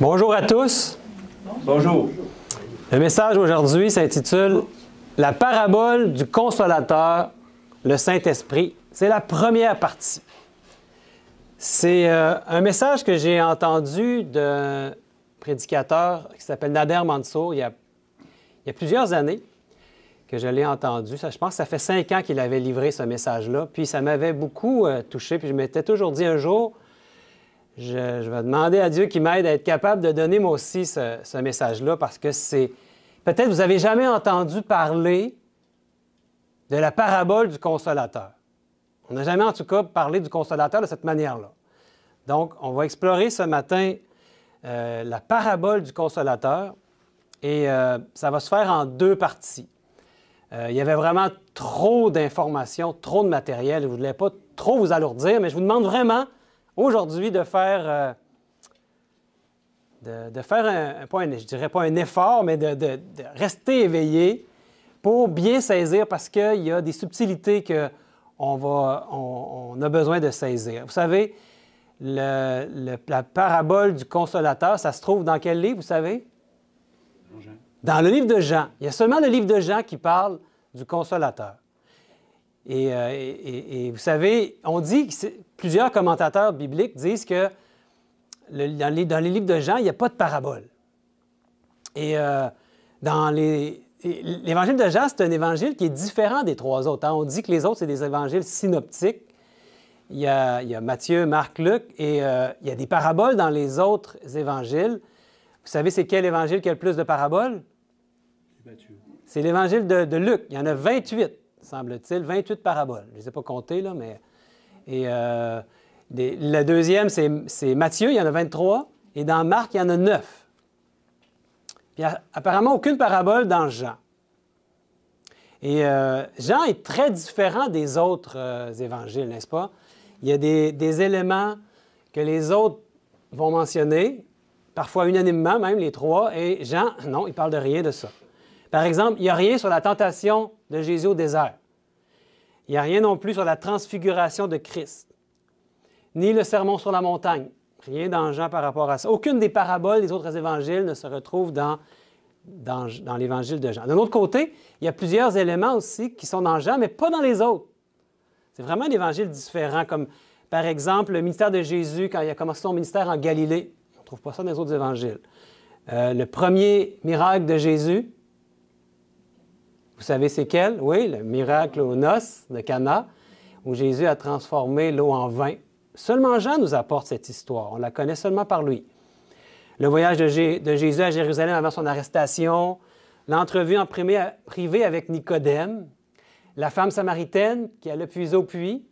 Bonjour à tous. Bonjour. Le message aujourd'hui s'intitule La parabole du consolateur, le Saint-Esprit. C'est la première partie. C'est euh, un message que j'ai entendu d'un prédicateur qui s'appelle Nader Mansour il y, a, plusieurs années que je l'ai entendu. je pense que ça fait cinq ans qu'il avait livré ce message-là. Puis ça m'avait beaucoup euh, touché. Puis je m'étais toujours dit un jour, je, vais demander à Dieu qu'il m'aide à être capable de donner moi aussi ce, message-là parce que c'est... Peut-être vous n'avez jamais entendu parler de la parabole du consolateur. On n'a jamais en tout cas parlé du consolateur de cette manière-là. Donc, on va explorer ce matin euh, la parabole du consolateur et euh, ça va se faire en deux parties. Euh, il y avait vraiment trop d'informations, trop de matériel. Je ne voulais pas trop vous alourdir, mais je vous demande vraiment aujourd'hui de faire, euh, de, faire un, point je dirais pas un effort, mais de, rester éveillé pour bien saisir parce qu'il y a des subtilités qu'on on, on, a besoin de saisir. Vous savez, le, la parabole du consolateur, ça se trouve dans quel livre, vous savez? Dans le livre de Jean. Il y a seulement le livre de Jean qui parle du consolateur. Euh, et, vous savez, on dit, plusieurs commentateurs bibliques disent que dans, les, livres de Jean, il n'y a pas de paraboles. Et euh, dans les. L'évangile de Jean, c'est un évangile qui est différent des trois autres. Hein. On dit que les autres, c'est des évangiles synoptiques. Il y, a, Matthieu, Marc, Luc, et euh, il y a des paraboles dans les autres évangiles. Vous savez, c'est quel évangile qui a le plus de paraboles? C'est l'évangile de, de Luc. Il y en a 28 semble-t-il, 28 paraboles. Je ne les ai pas comptées, là, mais... Et euh, deuxième, c'est Matthieu, il y en a 23, et dans Marc, il y en a 9. Puis apparemment, aucune parabole dans Jean. Et euh, Jean est très différent des autres euh, évangiles, n'est-ce pas? Il y a des, des éléments que les autres vont mentionner, parfois unanimement, même les trois, et Jean, non, il parle de rien de ça. Par exemple, il n'y a rien sur la tentation de Jésus au désert. Il n'y a rien non plus sur la transfiguration de Christ, ni le sermon sur la montagne. Rien dans Jean par rapport à ça. Aucune des paraboles des autres évangiles ne se retrouve dans, dans, l'évangile de Jean. D'un autre côté, il y a plusieurs éléments aussi qui sont dans Jean, mais pas dans les autres. C'est vraiment un évangile différent, comme par exemple le ministère de Jésus quand il a commencé son ministère en Galilée. On ne trouve pas ça dans les autres évangiles. Euh, le premier miracle de Jésus, vous savez c'est quel? Oui, le miracle aux noces de Cana, où Jésus a transformé l'eau en vin. Seulement Jean nous apporte cette histoire. On la connaît seulement par lui. Le voyage de, Jésus à Jérusalem avant son arrestation, l'entrevue en privé avec Nicodème, la femme samaritaine qui allait puiser au puits.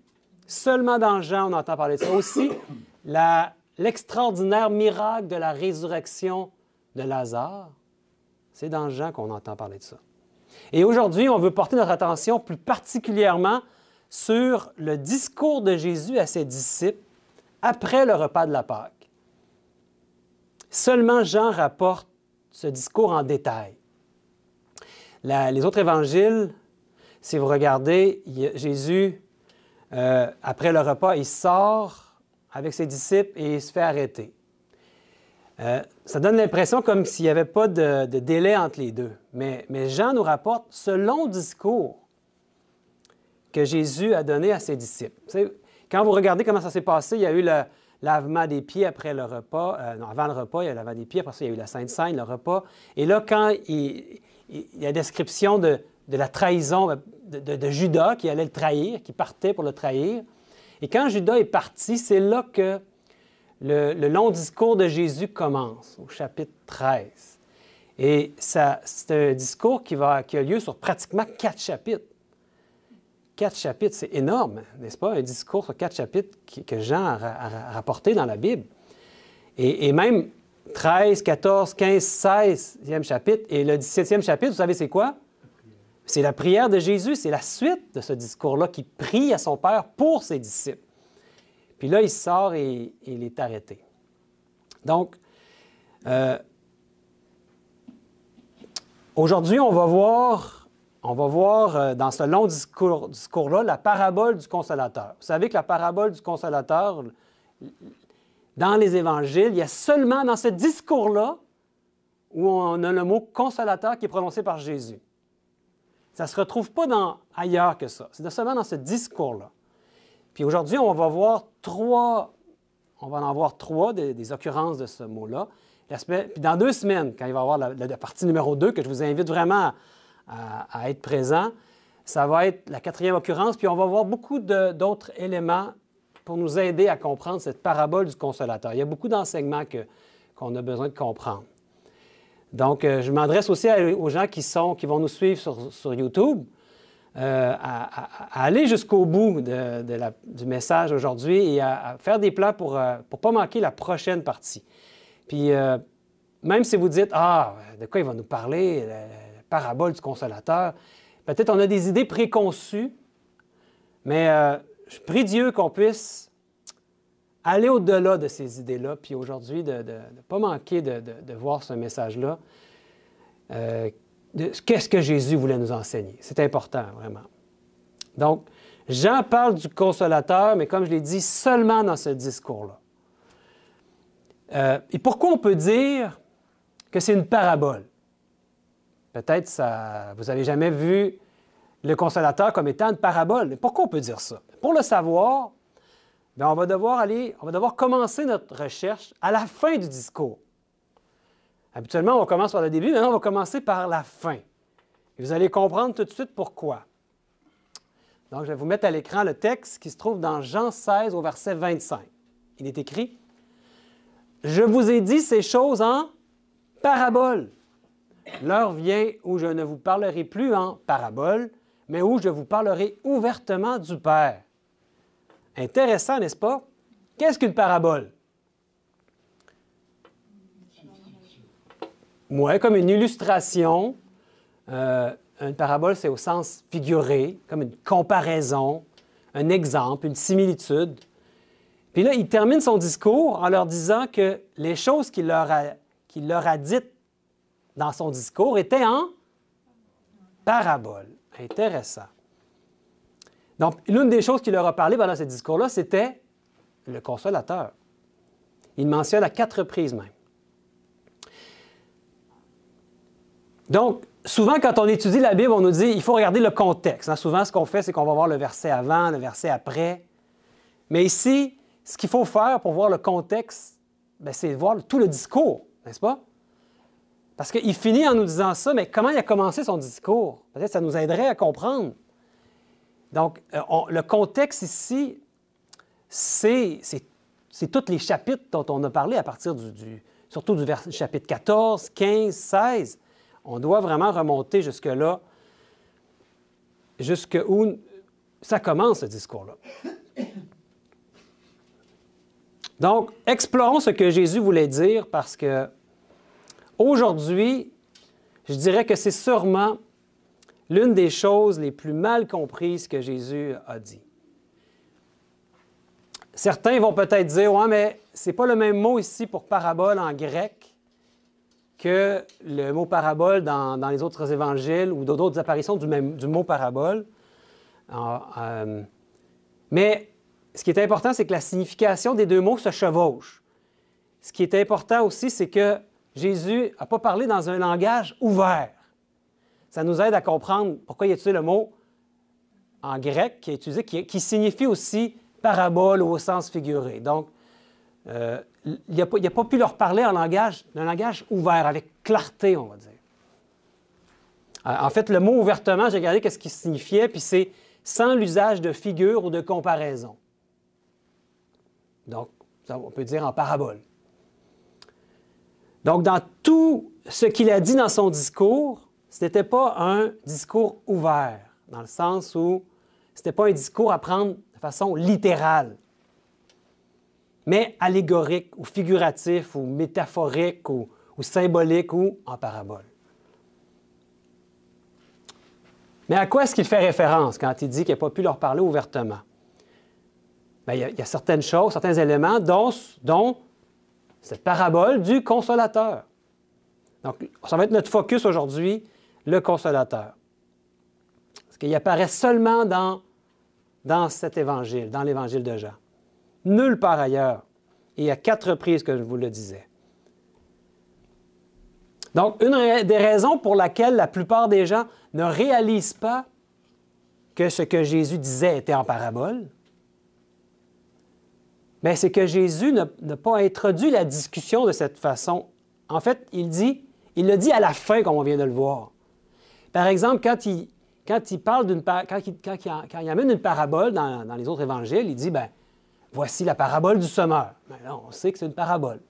Seulement dans Jean, on entend parler de ça. Aussi, l'extraordinaire miracle de la résurrection de Lazare, c'est dans Jean qu'on entend parler de ça. Et aujourd'hui, on veut porter notre attention plus particulièrement sur le discours de Jésus à ses disciples après le repas de la Pâque. Seulement Jean rapporte ce discours en détail. les autres évangiles, si vous regardez, Jésus, euh, après le repas, il sort avec ses disciples et il se fait arrêter. Euh, ça donne l'impression comme s'il n'y avait pas de, délai entre les deux. Mais, Jean nous rapporte ce long discours que Jésus a donné à ses disciples. Vous savez, quand vous regardez comment ça s'est passé, il y a eu le lavement des pieds après le repas, euh, non, avant le repas, il y a le lavement des pieds, après ça, il y a eu la Sainte Seine, le repas. Et là, quand il, y a la description de, la trahison de, de, Judas qui allait le trahir, qui partait pour le trahir, et quand Judas est parti, c'est là que le, long discours de Jésus commence au chapitre 13. Et c'est un discours qui, va, qui a lieu sur pratiquement quatre chapitres. Quatre chapitres, c'est énorme, n'est-ce pas? Un discours sur quatre chapitres que Jean a, rapporté dans la Bible. Et, et, même 13, 14, 15, 16e chapitre et le 17e chapitre, vous savez, c'est quoi? C'est la prière de Jésus, c'est la suite de ce discours-là qui prie à son Père pour ses disciples. Puis là, il sort et, il est arrêté. Donc, euh, aujourd'hui, on va voir, on va voir euh, dans ce long discours-là la parabole du consolateur. Vous savez que la parabole du consolateur, dans les évangiles, il y a seulement dans ce discours-là où on a le mot consolateur qui est prononcé par Jésus. Ça ne se retrouve pas dans, ailleurs que ça. C'est seulement dans ce discours-là. Puis aujourd'hui, on va voir trois, on va en voir trois des, occurrences de ce mot-là. Puis dans deux semaines, quand il va y avoir la, partie numéro 2, que je vous invite vraiment à, être présent, ça va être la quatrième occurrence, puis on va voir beaucoup d'autres éléments pour nous aider à comprendre cette parabole du consolateur. Il y a beaucoup d'enseignements qu'on a besoin de comprendre. Donc, euh, je m'adresse aussi aux gens qui, sont, qui vont nous suivre sur YouTube. Euh, à, aller jusqu'au bout de, la, du message aujourd'hui et à, faire des plans pour ne euh, pas manquer la prochaine partie. Puis, euh, même si vous dites, ah, de quoi il va nous parler, la, parabole du consolateur, peut-être on a des idées préconçues, mais je prie Dieu qu'on puisse aller au-delà de ces idées-là, puis aujourd'hui de ne pas manquer de, voir ce message-là. Euh, qu'est-ce que Jésus voulait nous enseigner. C'est important, vraiment. Donc, Jean parle du consolateur, mais comme je l'ai dit, seulement dans ce discours-là. Euh, et pourquoi on peut dire que c'est une parabole? Peut-être que vous n'avez jamais vu le consolateur comme étant une parabole. Mais pourquoi on peut dire ça? Pour le savoir, ben, on va devoir aller, on va devoir commencer notre recherche à la fin du discours. Habituellement, on commence par le début, maintenant on va commencer par la fin. Et vous allez comprendre tout de suite pourquoi. Donc, je vais vous mettre à l'écran le texte qui se trouve dans Jean 16 au verset 25. Il est écrit, Je vous ai dit ces choses en parabole. L'heure vient où je ne vous parlerai plus en parabole, mais où je vous parlerai ouvertement du Père. Intéressant, n'est-ce pas? Qu'est-ce qu'une parabole? Moi, comme une illustration. Euh, une parabole, c'est au sens figuré, comme une comparaison, un exemple, une similitude. Puis là, il termine son discours en leur disant que les choses qu'il leur a, qu'il leur a dites dans son discours étaient en parabole. Intéressant. Donc, l'une des choses qu'il leur a parlé pendant ce discours-là, c'était le consolateur. Il mentionne à quatre reprises même. Donc, souvent, quand on étudie la Bible, on nous dit il faut regarder le contexte. Hein. Souvent, ce qu'on fait, c'est qu'on va voir le verset avant, le verset après. Mais ici, ce qu'il faut faire pour voir le contexte, ben, c'est voir tout le discours, n'est-ce pas? Parce qu'il finit en nous disant ça, mais comment il a commencé son discours? Peut-être que ça nous aiderait à comprendre. Donc, euh, le contexte ici, c'est tous les chapitres dont on a parlé à partir du, surtout du chapitre 14, 15, 16. On doit vraiment remonter jusque-là, jusque où ça commence, ce discours-là. Donc, explorons ce que Jésus voulait dire parce que aujourd'hui, je dirais que c'est sûrement l'une des choses les plus mal comprises que Jésus a dit. Certains vont peut-être dire, ouais, mais c'est pas le même mot ici pour parabole en grec que le mot parabole dans, les autres évangiles ou d'autres apparitions du, même, du mot parabole. Euh, mais ce qui est important, c'est que la signification des deux mots se chevauche. Ce qui est important aussi, c'est que Jésus n'a pas parlé dans un langage ouvert. Ça nous aide à comprendre pourquoi il a utilisé le mot en grec qui est utilisé, qui, qui signifie aussi parabole ou au sens figuré. Donc, euh, il n'a pas, pu leur parler en langage, d'un langage ouvert, avec clarté, on va dire. Euh, en fait, le mot ouvertement, j'ai regardé qu'est-ce qu'il signifiait, puis c'est sans l'usage de figure ou de comparaison. Donc, on peut dire en parabole. Donc, dans tout ce qu'il a dit dans son discours, ce n'était pas un discours ouvert, dans le sens où ce n'était pas un discours à prendre de façon littérale mais allégorique ou figuratif ou métaphorique ou, symbolique ou en parabole. Mais à quoi est-ce qu'il fait référence quand il dit qu'il n'a pas pu leur parler ouvertement? Ben, il, y a, certaines choses, certains éléments, dont, dont cette parabole du consolateur. Donc, ça va être notre focus aujourd'hui, le consolateur. Parce qu'il apparaît seulement dans, dans cet évangile, dans l'évangile de Jean nulle part ailleurs. Et à quatre reprises que je vous le disais. Donc, une des raisons pour laquelle la plupart des gens ne réalisent pas que ce que Jésus disait était en parabole, ben, c'est que Jésus n'a pas introduit la discussion de cette façon. En fait, il dit, il le dit à la fin, comme on vient de le voir. Par exemple, quand il, quand il parle d'une quand, il, quand, il, amène une parabole dans, dans les autres évangiles, il dit, ben, Voici la parabole du semeur. là, ben on sait que c'est une parabole.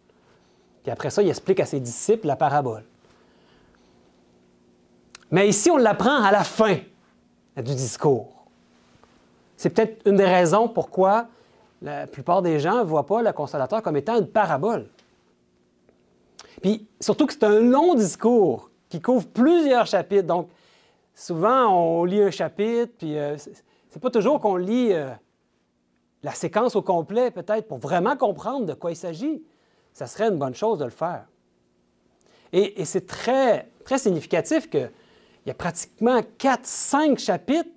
Puis après ça, il explique à ses disciples la parabole. Mais ici, on l'apprend à la fin du discours. C'est peut-être une des raisons pourquoi la plupart des gens ne voient pas le consolateur comme étant une parabole. Puis surtout que c'est un long discours qui couvre plusieurs chapitres. Donc souvent, on lit un chapitre, puis euh, c'est pas toujours qu'on lit euh, la séquence au complet, peut-être, pour vraiment comprendre de quoi il s'agit, ça serait une bonne chose de le faire. Et, c'est très, très significatif qu'il y a pratiquement 4-5 chapitres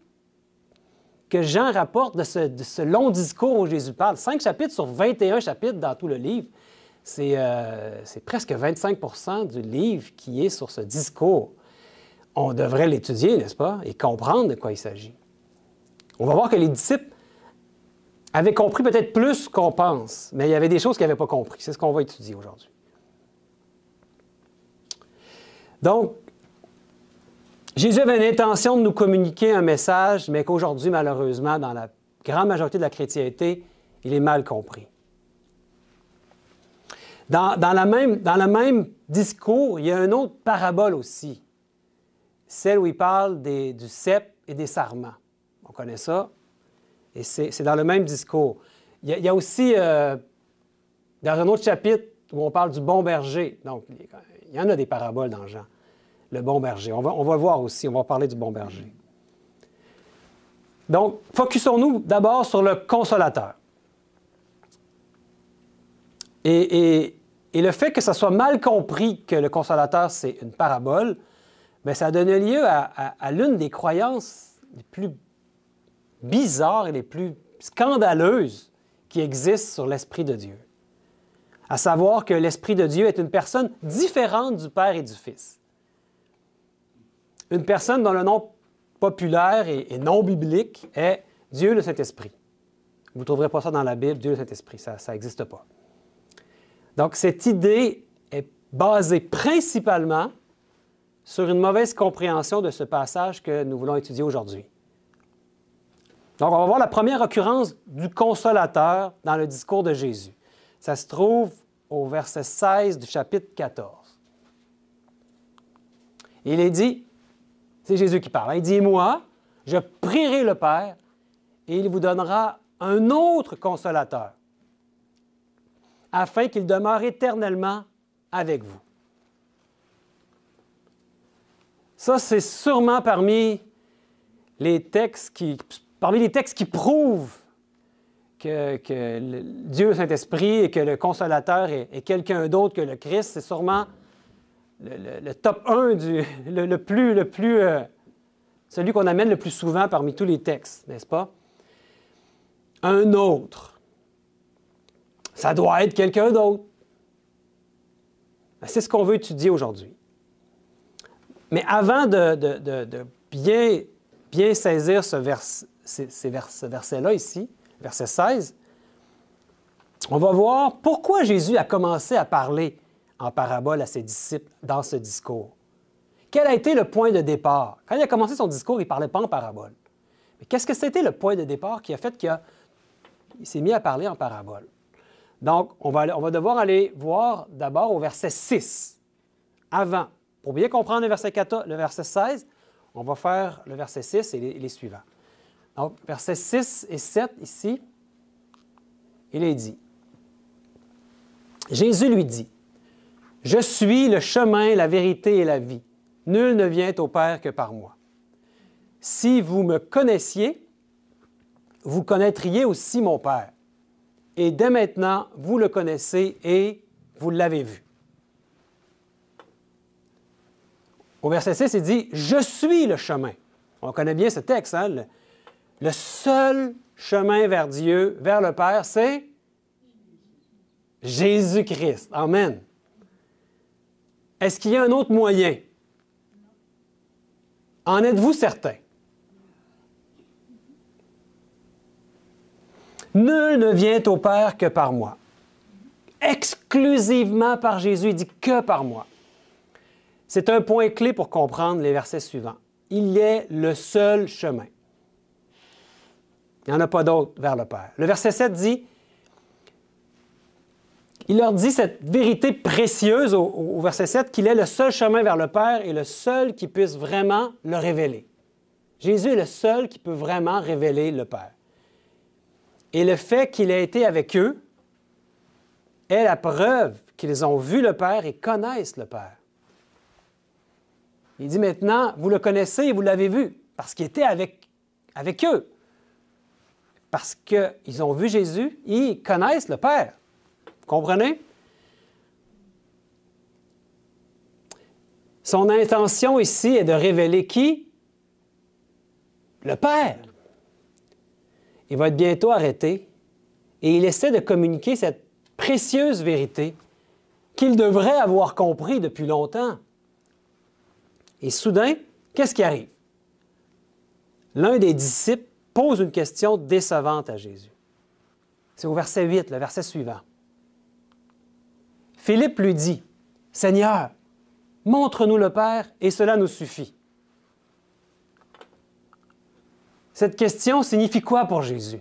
que Jean rapporte de ce, long discours où Jésus parle. 5 chapitres sur 21 chapitres dans tout le livre. C'est euh, presque 25 du livre qui est sur ce discours. On devrait l'étudier, n'est-ce pas, et comprendre de quoi il s'agit. On va voir que les disciples avait compris peut-être plus qu'on pense, mais il y avait des choses qu'il n'avait pas compris. C'est ce qu'on va étudier aujourd'hui. Donc, Jésus avait l'intention de nous communiquer un message, mais qu'aujourd'hui, malheureusement, dans la grande majorité de la chrétienté, il est mal compris. Dans, le même discours, il y a une autre parabole aussi, celle où il parle du cep et des sarments. On connaît ça, et c'est dans le même discours. Il y a, aussi, euh, dans un autre chapitre, où on parle du bon berger. Donc, il y en a des paraboles dans Jean. Le bon berger. On va, voir aussi, on va parler du bon berger. Donc, focusons-nous d'abord sur le consolateur. Et, le fait que ça soit mal compris que le consolateur, c'est une parabole, bien, ça donné lieu à l'une des croyances les plus bizarres et les plus scandaleuses qui existent sur l'Esprit de Dieu. À savoir que l'Esprit de Dieu est une personne différente du Père et du Fils. Une personne dont le nom populaire et, non biblique est Dieu le Saint-Esprit. Vous ne trouverez pas ça dans la Bible, Dieu le Saint-Esprit, ça n'existe pas. Donc cette idée est basée principalement sur une mauvaise compréhension de ce passage que nous voulons étudier aujourd'hui. Donc, on va voir la première occurrence du consolateur dans le discours de Jésus. Ça se trouve au verset 16 du chapitre 14. Il est dit, c'est Jésus qui parle, hein. il dit, moi, je prierai le Père et il vous donnera un autre consolateur afin qu'il demeure éternellement avec vous. Ça, c'est sûrement parmi les textes qui Parmi les textes qui prouvent que, Dieu, Saint-Esprit et que le Consolateur est, quelqu'un d'autre que le Christ, c'est sûrement le, top 1 du, le, plus, le plus, euh, celui qu'on amène le plus souvent parmi tous les textes, n'est-ce pas? Un autre. Ça doit être quelqu'un d'autre. Ben, c'est ce qu'on veut étudier aujourd'hui. Mais avant de, bien, bien, saisir ce, verset, ces, ce verset-là ici, verset 16, on va voir pourquoi Jésus a commencé à parler en parabole à ses disciples dans ce discours. Quel a été le point de départ? Quand il a commencé son discours, il ne parlait pas en parabole. Mais qu'est-ce que c'était le point de départ qui a fait qu'il s'est mis à parler en parabole? Donc, on va, devoir aller voir d'abord au verset 6, avant. Pour bien comprendre le verset, 14, le verset 16, on va faire le verset 6 et les suivants. Donc, versets 6 et 7 ici, il est dit, Jésus lui dit, Je suis le chemin, la vérité et la vie. Nul ne vient au Père que par moi. Si vous me connaissiez, vous connaîtriez aussi mon Père. Et dès maintenant, vous le connaissez et vous l'avez vu. Au verset 6, il dit, Je suis le chemin. On connaît bien ce texte, hein? Le seul chemin vers Dieu, vers le Père, c'est Jésus-Christ. Amen. Est-ce qu'il y a un autre moyen? En êtes-vous certain? Nul ne vient au Père que par moi. Exclusivement par Jésus, il dit que par moi. C'est un point clé pour comprendre les versets suivants. Il est le seul chemin. Il n'y en a pas d'autre vers le Père. Le verset 7 dit, il leur dit cette vérité précieuse au, verset 7 qu'il est le seul chemin vers le Père et le seul qui puisse vraiment le révéler. Jésus est le seul qui peut vraiment révéler le Père. Et le fait qu'il ait été avec eux est la preuve qu'ils ont vu le Père et connaissent le Père. Il dit maintenant, vous le connaissez et vous l'avez vu, parce qu'il était avec, avec eux parce qu'ils ont vu Jésus, ils connaissent le Père. Vous comprenez? Son intention ici est de révéler qui? Le Père. Il va être bientôt arrêté et il essaie de communiquer cette précieuse vérité qu'il devrait avoir compris depuis longtemps. Et soudain, qu'est-ce qui arrive? L'un des disciples pose une question décevante à Jésus. C'est au verset 8, le verset suivant. Philippe lui dit, Seigneur, montre-nous le Père et cela nous suffit. Cette question signifie quoi pour Jésus?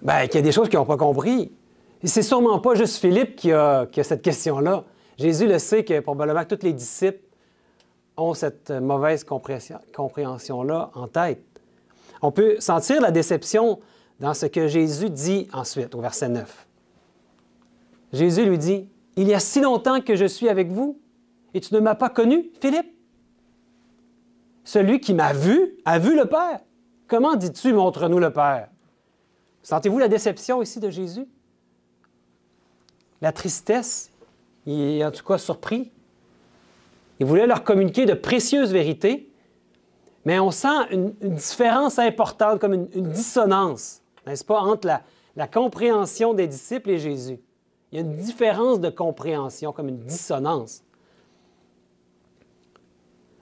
Bien, qu'il y a des choses qu'ils n'ont pas compris. Et c'est sûrement pas juste Philippe qui a, cette question-là. Jésus le sait que probablement tous les disciples ont cette mauvaise compréhension-là en tête. On peut sentir la déception dans ce que Jésus dit ensuite au verset 9. Jésus lui dit, Il y a si longtemps que je suis avec vous, et tu ne m'as pas connu, Philippe. Celui qui m'a vu a vu le Père. Comment dis-tu, montre-nous le Père? Sentez-vous la déception ici de Jésus? La tristesse, il est en tout cas surpris. Il voulait leur communiquer de précieuses vérités, mais on sent une, différence importante, comme une, dissonance, n'est-ce pas, entre la, compréhension des disciples et Jésus. Il y a une différence de compréhension, comme une dissonance.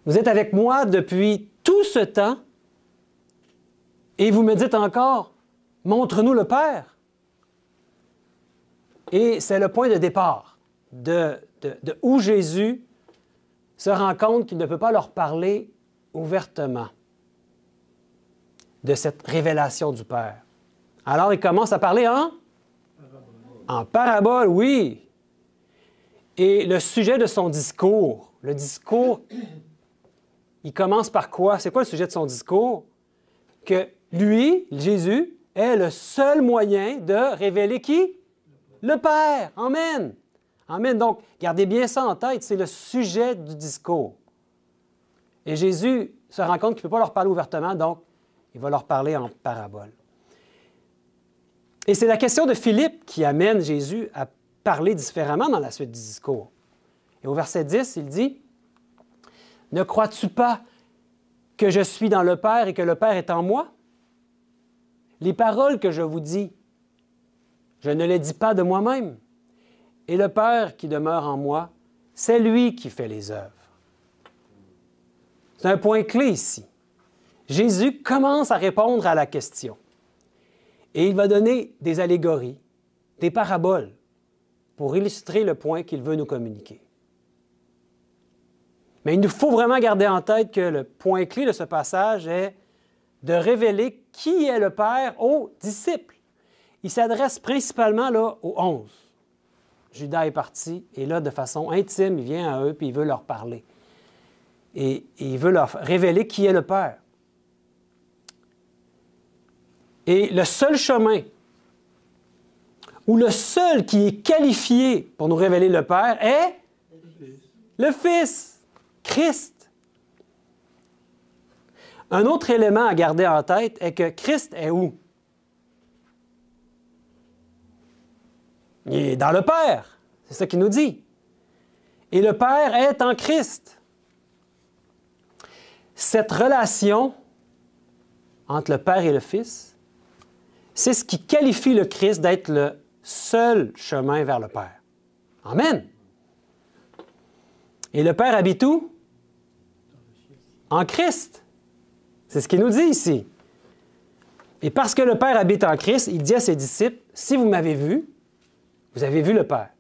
Vous êtes avec moi depuis tout ce temps et vous me dites encore, montre-nous le Père. Et c'est le point de départ de où Jésus se rend compte qu'il ne peut pas leur parler ouvertement de cette révélation du Père. Alors il commence à parler en en parabole, oui. Et le sujet de son discours, le discours, il commence par quoi? C'est quoi le sujet de son discours? Que lui, Jésus, est le seul moyen de révéler qui? Le Père. Amen. Amen. Donc, gardez bien ça en tête, c'est le sujet du discours. Et Jésus se rend compte qu'il ne peut pas leur parler ouvertement, donc il va leur parler en parabole. Et c'est la question de Philippe qui amène Jésus à parler différemment dans la suite du discours. Et au verset 10, il dit, Ne crois-tu pas que je suis dans le Père et que le Père est en moi? Les paroles que je vous dis, je ne les dis pas de moi-même, et le Père qui demeure en moi, c'est lui qui fait les œuvres. C'est un point clé ici. Jésus commence à répondre à la question. Et il va donner des allégories, des paraboles, pour illustrer le point qu'il veut nous communiquer. Mais il nous faut vraiment garder en tête que le point clé de ce passage est de révéler qui est le Père aux disciples. Il s'adresse principalement là, aux onze. Judas est parti, et là, de façon intime, il vient à eux, puis il veut leur parler. Et, et il veut leur révéler qui est le Père. Et le seul chemin, ou le seul qui est qualifié pour nous révéler le Père, est le Fils, Christ. Un autre élément à garder en tête est que Christ est où? Il est dans le Père. C'est ce qu'il nous dit. Et le Père est en Christ. Cette relation entre le Père et le Fils, c'est ce qui qualifie le Christ d'être le seul chemin vers le Père. Amen. Et le Père habite où? En Christ. C'est ce qu'il nous dit ici. Et parce que le Père habite en Christ, il dit à ses disciples, si vous m'avez vu, vous avez vu le Père.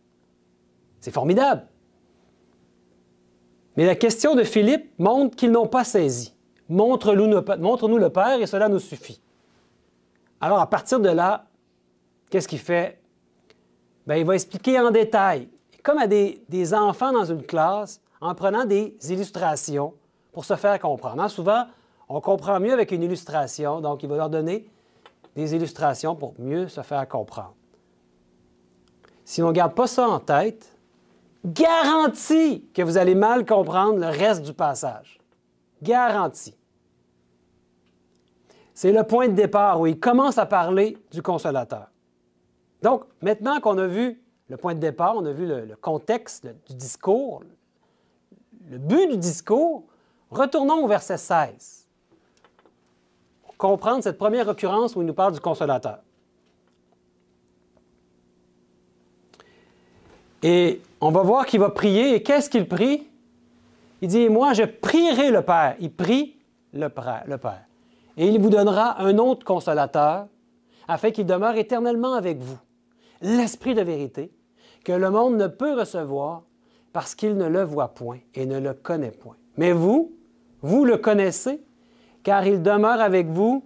C'est formidable. Mais la question de Philippe montre qu'ils n'ont pas saisi. Montre-nous le Père et cela nous suffit. Alors, à partir de là, qu'est-ce qu'il fait? Bien, il va expliquer en détail, comme à des, des, enfants dans une classe, en prenant des illustrations pour se faire comprendre. Hein, souvent, on comprend mieux avec une illustration, donc il va leur donner des illustrations pour mieux se faire comprendre si on ne garde pas ça en tête, garantie que vous allez mal comprendre le reste du passage. Garantie. C'est le point de départ où il commence à parler du consolateur. Donc, maintenant qu'on a vu le point de départ, on a vu le, contexte du discours, le but du discours, retournons au verset 16. Pour comprendre cette première occurrence où il nous parle du consolateur. Et on va voir qu'il va prier. Et qu'est-ce qu'il prie? Il dit, moi, je prierai le Père. Il prie le Père. Et il vous donnera un autre consolateur, afin qu'il demeure éternellement avec vous. L'Esprit de vérité, que le monde ne peut recevoir parce qu'il ne le voit point et ne le connaît point. Mais vous, vous le connaissez, car il demeure avec vous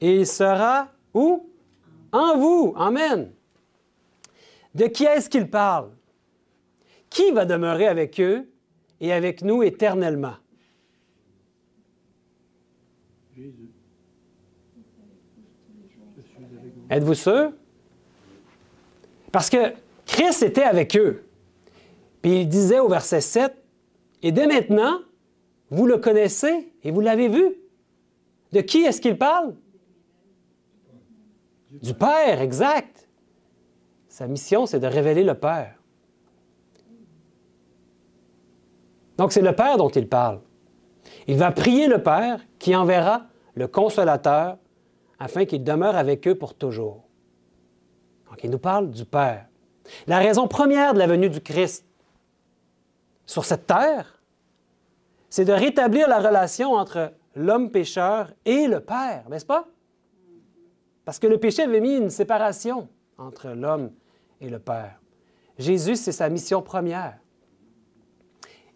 et il sera où? En vous. Amen. De qui est-ce qu'il parle? Qui va demeurer avec eux et avec nous éternellement? Jésus. Êtes-vous sûr? Parce que Christ était avec eux. Puis il disait au verset 7, Et dès maintenant, vous le connaissez et vous l'avez vu. De qui est-ce qu'il parle? Du Père, exact. Sa mission, c'est de révéler le Père. Donc c'est le Père dont il parle. Il va prier le Père qui enverra le consolateur afin qu'il demeure avec eux pour toujours. Donc il nous parle du Père. La raison première de la venue du Christ sur cette terre, c'est de rétablir la relation entre l'homme pécheur et le Père, n'est-ce pas? Parce que le péché avait mis une séparation entre l'homme et le Père. Jésus, c'est sa mission première.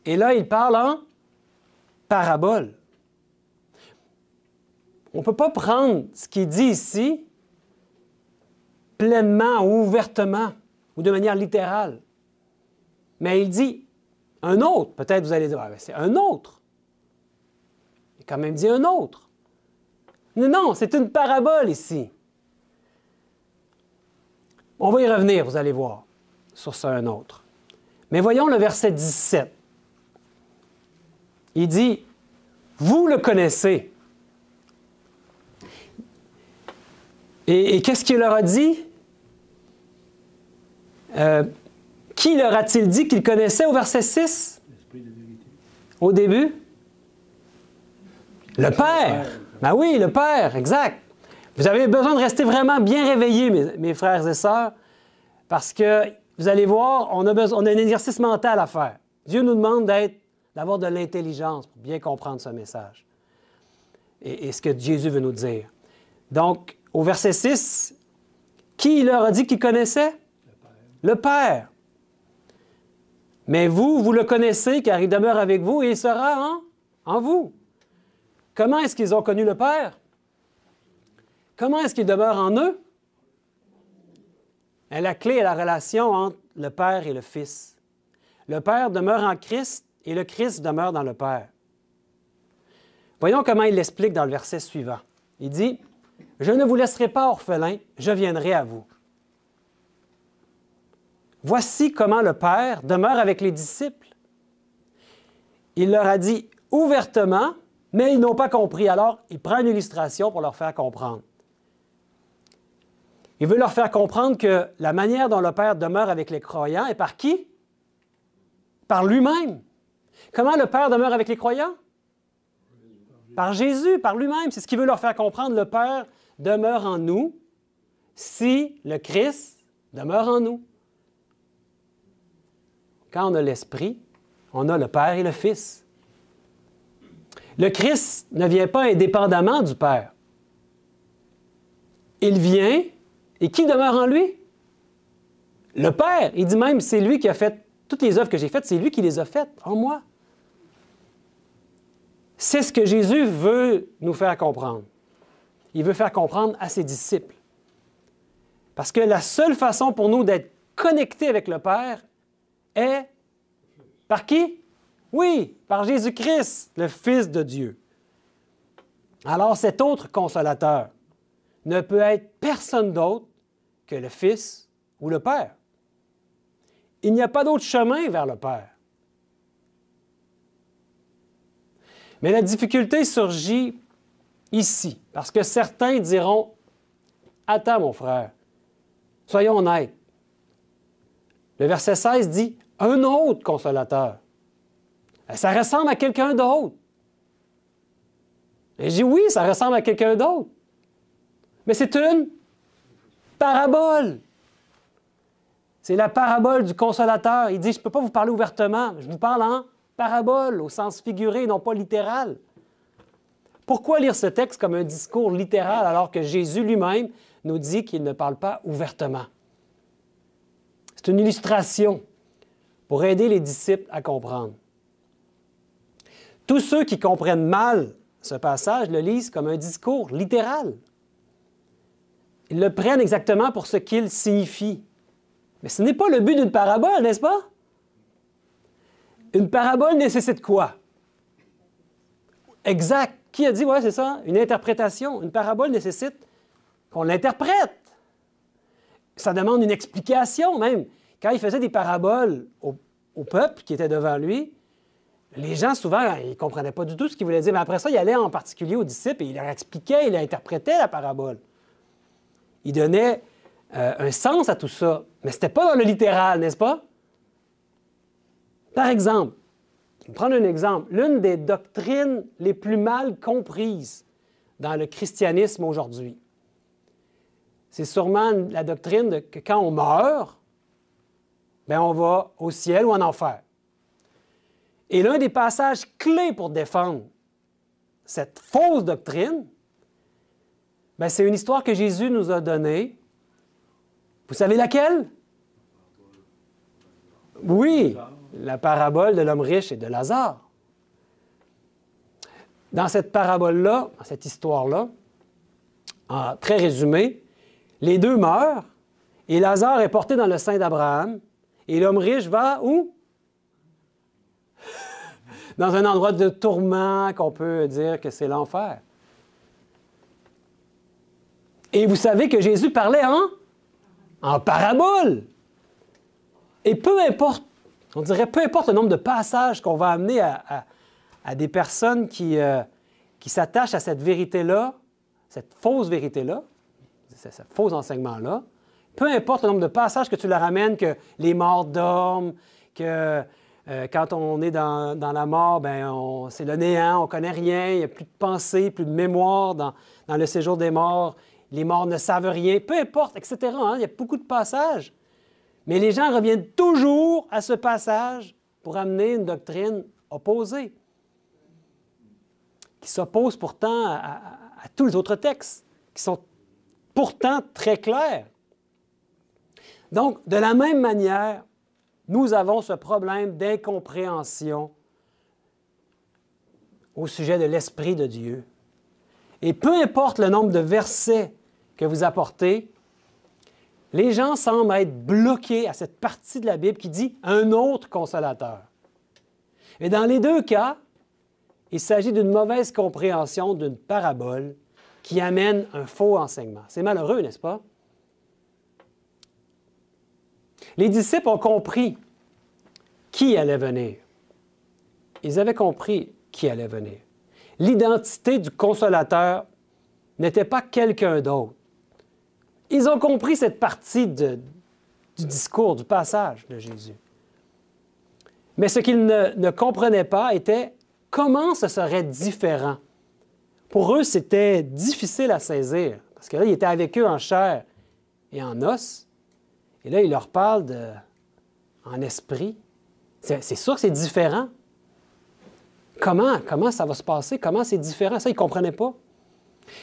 Et là, il parle en parabole. On ne peut pas prendre ce qu'il dit ici pleinement ouvertement ou de manière littérale. Mais il dit un autre. Peut-être vous allez dire, ah, ben, c'est un autre. Il quand même dit un autre. Non, non, c'est une parabole ici. On va y revenir, vous allez voir, sur ça un autre. Mais voyons le verset 17. Il dit, vous le connaissez. Et, qu'est-ce qu'il leur a dit? Euh, qui leur a-t-il dit qu'il connaissait au verset 6? Au début? Le Père. Ben oui, le Père, exact. Vous avez besoin de rester vraiment bien réveillés, mes, frères et sœurs, parce que vous allez voir, on a, on a un exercice mental à faire. Dieu nous demande d'avoir de l'intelligence pour bien comprendre ce message et, ce que Jésus veut nous dire. Donc, au verset 6, qui leur a dit qu'il connaissait? Le Père. le Père. Mais vous, vous le connaissez car il demeure avec vous et il sera en vous. Comment est-ce qu'ils ont connu le Père? Comment est-ce qu'il demeure en eux? la clé est la relation entre le Père et le Fils. Le Père demeure en Christ et le Christ demeure dans le Père. Voyons comment il l'explique dans le verset suivant. Il dit, Je ne vous laisserai pas orphelin, je viendrai à vous. Voici comment le Père demeure avec les disciples. Il leur a dit ouvertement, mais ils n'ont pas compris. Alors, il prend une illustration pour leur faire comprendre. Il veut leur faire comprendre que la manière dont le Père demeure avec les croyants est par qui? Par lui-même. Comment le Père demeure avec les croyants? Par Jésus, par lui-même. C'est ce qu'il veut leur faire comprendre. Le Père demeure en nous si le Christ demeure en nous. Quand on a l'Esprit, on a le Père et le Fils. Le Christ ne vient pas indépendamment du Père. Il vient et qui demeure en lui? Le Père. Il dit même, c'est lui qui a fait toutes les œuvres que j'ai faites, c'est lui qui les a faites en moi. C'est ce que Jésus veut nous faire comprendre. Il veut faire comprendre à ses disciples. Parce que la seule façon pour nous d'être connectés avec le Père est par qui? Oui, par Jésus-Christ, le Fils de Dieu. Alors cet autre consolateur, ne peut être personne d'autre que le Fils ou le Père. Il n'y a pas d'autre chemin vers le Père. Mais la difficulté surgit ici, parce que certains diront, Attends mon frère, soyons honnêtes. Le verset 16 dit, Un autre consolateur. Ben, ça ressemble à quelqu'un d'autre. Et ben, je dis oui, ça ressemble à quelqu'un d'autre. Mais c'est une parabole. C'est la parabole du consolateur. Il dit, je ne peux pas vous parler ouvertement, je vous parle en parabole, au sens figuré, non pas littéral. Pourquoi lire ce texte comme un discours littéral alors que Jésus lui-même nous dit qu'il ne parle pas ouvertement? C'est une illustration pour aider les disciples à comprendre. Tous ceux qui comprennent mal ce passage le lisent comme un discours littéral ils le prennent exactement pour ce qu'il signifie. Mais ce n'est pas le but d'une parabole, n'est-ce pas? Une parabole nécessite quoi? Exact. Qui a dit, ouais, c'est ça, une interprétation. Une parabole nécessite qu'on l'interprète. Ça demande une explication même. Quand il faisait des paraboles au, peuple qui était devant lui, les gens, souvent, ils ne comprenaient pas du tout ce qu'il voulait dire. Mais après ça, il allait en particulier aux disciples et il leur expliquait, il interprétait la parabole il donnait euh, un sens à tout ça. Mais ce n'était pas dans le littéral, n'est-ce pas? Par exemple, prendre un exemple. L'une des doctrines les plus mal comprises dans le christianisme aujourd'hui, c'est sûrement la doctrine que quand on meurt, bien, on va au ciel ou en enfer. Et l'un des passages clés pour défendre cette fausse doctrine, ben, c'est une histoire que Jésus nous a donnée. Vous savez laquelle? Oui, la parabole de l'homme riche et de Lazare. Dans cette parabole-là, dans cette histoire-là, en très résumé, les deux meurent et Lazare est porté dans le sein d'Abraham et l'homme riche va où? dans un endroit de tourment qu'on peut dire que c'est l'enfer. Et vous savez que Jésus parlait en, en parabole. Et peu importe, on dirait peu importe le nombre de passages qu'on va amener à, des personnes euh, qui, s'attachent à cette vérité-là, cette fausse vérité-là, ce faux enseignement-là, peu importe le nombre de passages que tu leur ramènes, que les morts dorment, que euh, quand on est dans, la mort, ben c'est le néant, on ne connaît rien, il n'y a plus de pensée, plus de mémoire dans, dans le séjour des morts, les morts ne savent rien, peu importe, etc. Hein, il y a beaucoup de passages. Mais les gens reviennent toujours à ce passage pour amener une doctrine opposée, qui s'oppose pourtant à tous les autres textes, qui sont pourtant très clairs. Donc, de la même manière, nous avons ce problème d'incompréhension au sujet de l'Esprit de Dieu et peu importe le nombre de versets que vous apportez, les gens semblent être bloqués à cette partie de la Bible qui dit un autre consolateur. Et dans les deux cas, il s'agit d'une mauvaise compréhension d'une parabole qui amène un faux enseignement. C'est malheureux, n'est-ce pas? Les disciples ont compris qui allait venir. Ils avaient compris qui allait venir l'identité du consolateur n'était pas quelqu'un d'autre. Ils ont compris cette partie du discours, du passage de Jésus. Mais ce qu'ils ne, comprenaient pas était comment ce serait différent. Pour eux, c'était difficile à saisir, parce qu'il était avec eux en chair et en os, et là, il leur parle en esprit. C'est sûr que c'est différent. Comment? ça va se passer? Comment c'est différent? Ça, ils ne comprenaient pas.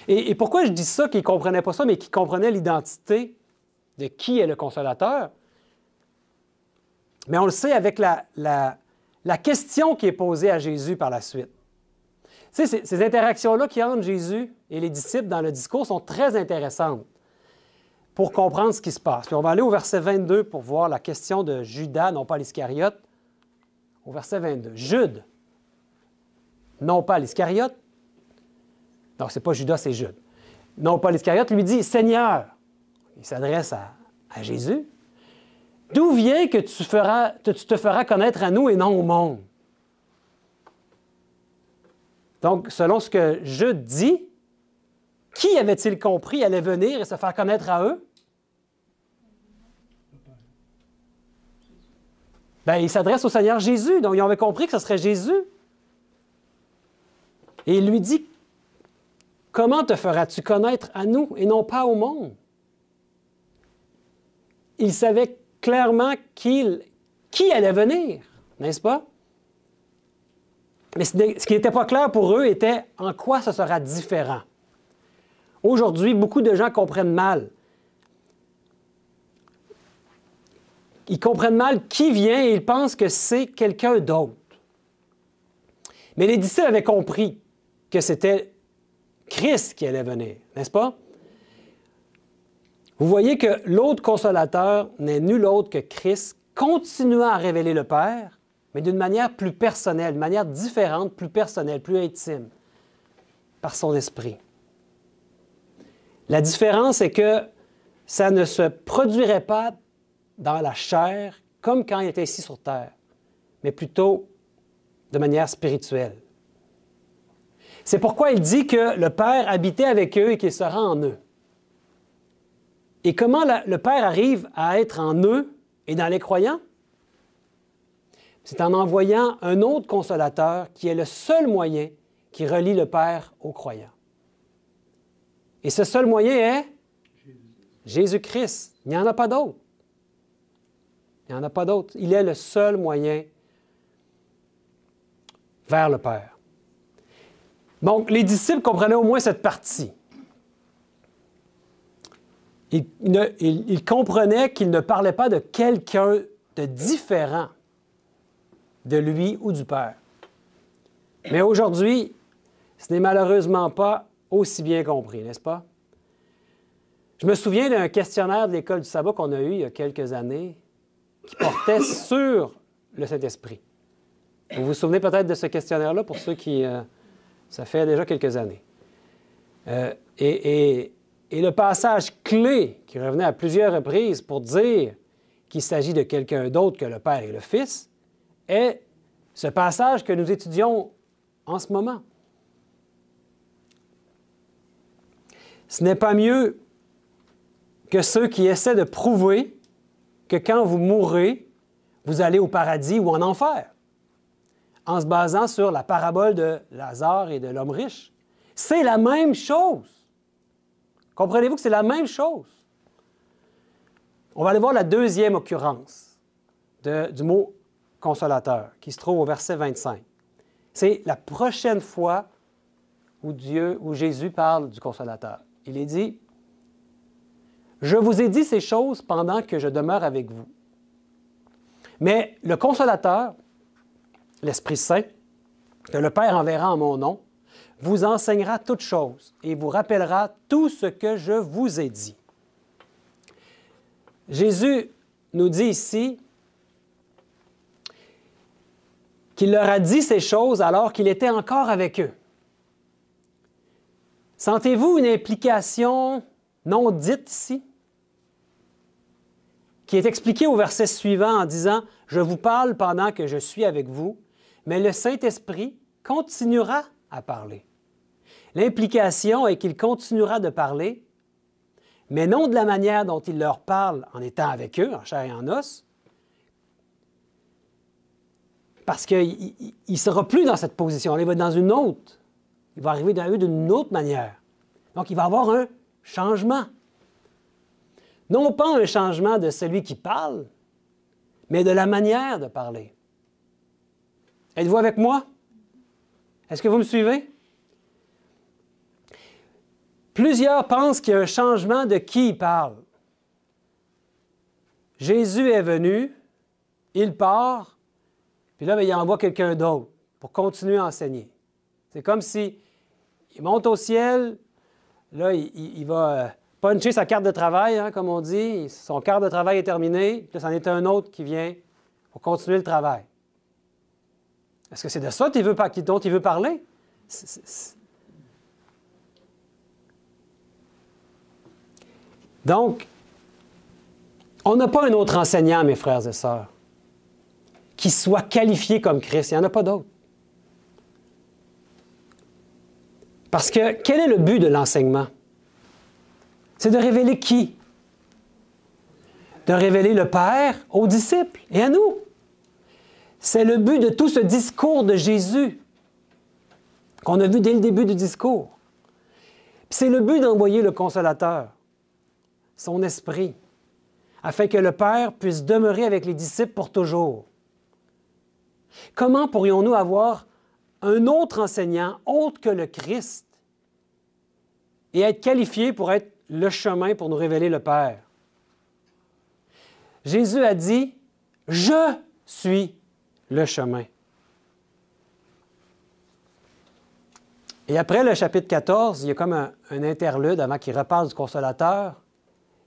Et, pourquoi je dis ça, qu'ils ne comprenaient pas ça, mais qu'ils comprenaient l'identité de qui est le consolateur? Mais on le sait avec la, question qui est posée à Jésus par la suite. Tu sais, ces, interactions-là qui entre Jésus et les disciples dans le discours sont très intéressantes pour comprendre ce qui se passe. on va aller au verset 22 pour voir la question de Judas, non pas l'Iscariote. Au verset 22, Jude, non pas l'Iscariote. Non, c'est pas Judas, c'est Jude. Non pas l'Iscariote lui dit Seigneur. Il s'adresse à, Jésus. D'où vient que tu, te, te feras connaître à nous et non au monde? Donc, selon ce que Jude dit, qui avait-il compris allait venir et se faire connaître à eux? Bien, il s'adresse au Seigneur Jésus, donc ils avait compris que ce serait Jésus. Et il lui dit, comment te feras-tu connaître à nous et non pas au monde? Il savait clairement qui allait venir, n'est-ce pas? Mais ce qui n'était pas clair pour eux était en quoi ce sera différent. Aujourd'hui, beaucoup de gens comprennent mal. Ils comprennent mal qui vient et ils pensent que c'est quelqu'un d'autre. Mais les disciples avaient compris que c'était Christ qui allait venir, n'est-ce pas? Vous voyez que l'autre consolateur n'est nul autre que Christ, continuant à révéler le Père, mais d'une manière plus personnelle, d'une manière différente, plus personnelle, plus intime, par son esprit. La différence est que ça ne se produirait pas dans la chair comme quand il était ici sur terre, mais plutôt de manière spirituelle. C'est pourquoi il dit que le Père habitait avec eux et qu'il sera en eux. Et comment le Père arrive à être en eux et dans les croyants? C'est en envoyant un autre consolateur qui est le seul moyen qui relie le Père aux croyants. Et ce seul moyen est Jésus-Christ. Il n'y en a pas d'autre. Il n'y en a pas d'autre. Il est le seul moyen vers le Père. Donc, les disciples comprenaient au moins cette partie. Ils, comprenaient qu'il ne parlait pas de quelqu'un de différent de lui ou du Père. Mais aujourd'hui, ce n'est malheureusement pas aussi bien compris, n'est-ce pas? Je me souviens d'un questionnaire de l'École du sabbat qu'on a eu il y a quelques années qui portait sur le Saint-Esprit. Vous vous souvenez peut-être de ce questionnaire-là pour ceux qui... Euh, ça fait déjà quelques années. Euh, et le passage clé qui revenait à plusieurs reprises pour dire qu'il s'agit de quelqu'un d'autre que le Père et le Fils est ce passage que nous étudions en ce moment. Ce n'est pas mieux que ceux qui essaient de prouver que quand vous mourrez, vous allez au paradis ou en enfer en se basant sur la parabole de Lazare et de l'homme riche. C'est la même chose. Comprenez-vous que c'est la même chose? On va aller voir la deuxième occurrence du mot consolateur qui se trouve au verset 25. C'est la prochaine fois où Dieu, où Jésus parle du consolateur. Il est dit Je vous ai dit ces choses pendant que je demeure avec vous. Mais le consolateur, l'Esprit Saint, que le Père enverra en mon nom, vous enseignera toutes choses et vous rappellera tout ce que je vous ai dit. Jésus nous dit ici qu'il leur a dit ces choses alors qu'il était encore avec eux. Sentez-vous une implication non dite ici? qui est expliquée au verset suivant en disant, Je vous parle pendant que je suis avec vous, mais le Saint-Esprit continuera à parler. L'implication est qu'il continuera de parler, mais non de la manière dont il leur parle en étant avec eux, en chair et en os, parce qu'il ne sera plus dans cette position, il va être dans une autre. Il va arriver dans eux d'une autre manière. Donc, il va avoir un changement. Non pas un changement de celui qui parle, mais de la manière de parler. Êtes-vous avec moi? Est-ce que vous me suivez? Plusieurs pensent qu'il y a un changement de qui il parle. Jésus est venu, il part, puis là, ben, il envoie quelqu'un d'autre pour continuer à enseigner. C'est comme si il monte au ciel, là, il, va euh, puncher sa carte de travail, hein, comme on dit, son carte de travail est terminée, puis là, c'en est un autre qui vient pour continuer le travail. Est-ce que c'est de ça il veut, dont il veut parler? Donc, on n'a pas un autre enseignant, mes frères et sœurs, qui soit qualifié comme Christ. Il n'y en a pas d'autre. Parce que quel est le but de l'enseignement? C'est de révéler qui? De révéler le Père aux disciples et à nous. C'est le but de tout ce discours de Jésus qu'on a vu dès le début du discours. C'est le but d'envoyer le consolateur, son esprit, afin que le Père puisse demeurer avec les disciples pour toujours. Comment pourrions-nous avoir un autre enseignant autre que le Christ et être qualifié pour être le chemin pour nous révéler le Père? Jésus a dit, Je suis le chemin. Et après le chapitre 14, il y a comme un, interlude avant qu'il reparle du consolateur,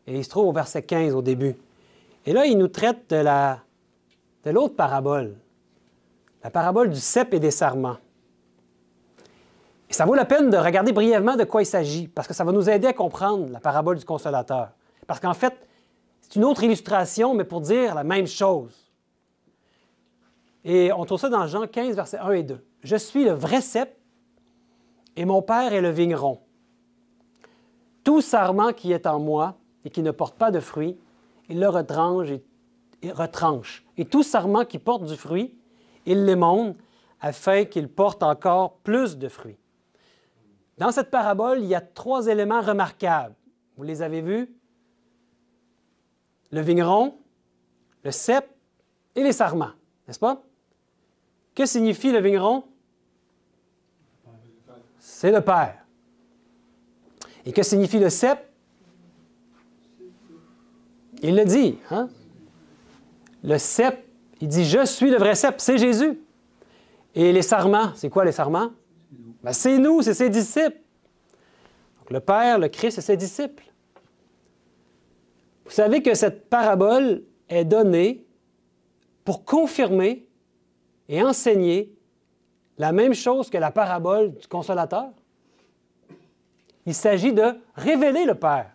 et il se trouve au verset 15 au début. Et là, il nous traite de de l'autre parabole, la parabole du cep et des serments. Et ça vaut la peine de regarder brièvement de quoi il s'agit, parce que ça va nous aider à comprendre la parabole du consolateur. Parce qu'en fait, c'est une autre illustration, mais pour dire la même chose. Et on trouve ça dans Jean 15, versets 1 et 2. Je suis le vrai cep et mon Père est le vigneron. Tout sarment qui est en moi et qui ne porte pas de fruits, il le retranche et, retranche. Et tout sarment qui porte du fruit, il l'émonde afin qu'il porte encore plus de fruits. Dans cette parabole, il y a trois éléments remarquables. Vous les avez vus? Le vigneron, le cep et les sarments, n'est-ce pas? Que signifie le vigneron? C'est le Père. Et que signifie le cep? Il le dit. Hein? Le cep, il dit Je suis le vrai cep, c'est Jésus. Et les sarments, c'est quoi les sarments? Ben, c'est nous, c'est ses disciples. Donc, le Père, le Christ c'est ses disciples. Vous savez que cette parabole est donnée pour confirmer et enseigner la même chose que la parabole du consolateur. Il s'agit de révéler le Père.